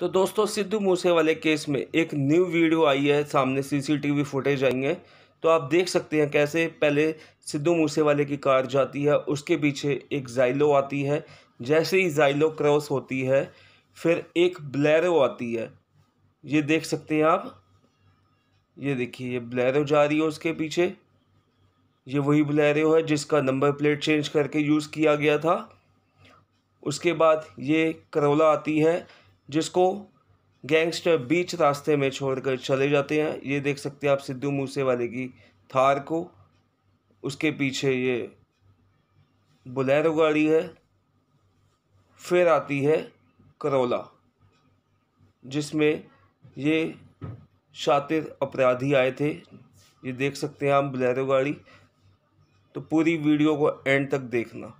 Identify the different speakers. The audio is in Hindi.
Speaker 1: तो दोस्तों सिद्धू मूसेवाले केस में एक न्यू वीडियो आई है सामने सीसीटीवी फुटेज आई है तो आप देख सकते हैं कैसे पहले सिद्धू मूसेवाले की कार जाती है उसके पीछे एक जाइलो आती है जैसे ही जाइलो क्रॉस होती है फिर एक ब्लैरो आती है ये देख सकते हैं आप ये देखिए ये ब्लैरो जा रही है उसके पीछे ये वही ब्लैरो है जिसका नंबर प्लेट चेंज करके यूज़ किया गया था उसके बाद ये करोला आती है जिसको गैंगस्टर बीच रास्ते में छोड़कर चले जाते हैं ये देख सकते हैं आप सिद्धू मूसे वाले की थार को उसके पीछे ये बुलेरो गाड़ी है फिर आती है करोला जिसमें ये शातिर अपराधी आए थे ये देख सकते हैं आप बुलेरो गाड़ी तो पूरी वीडियो को एंड तक देखना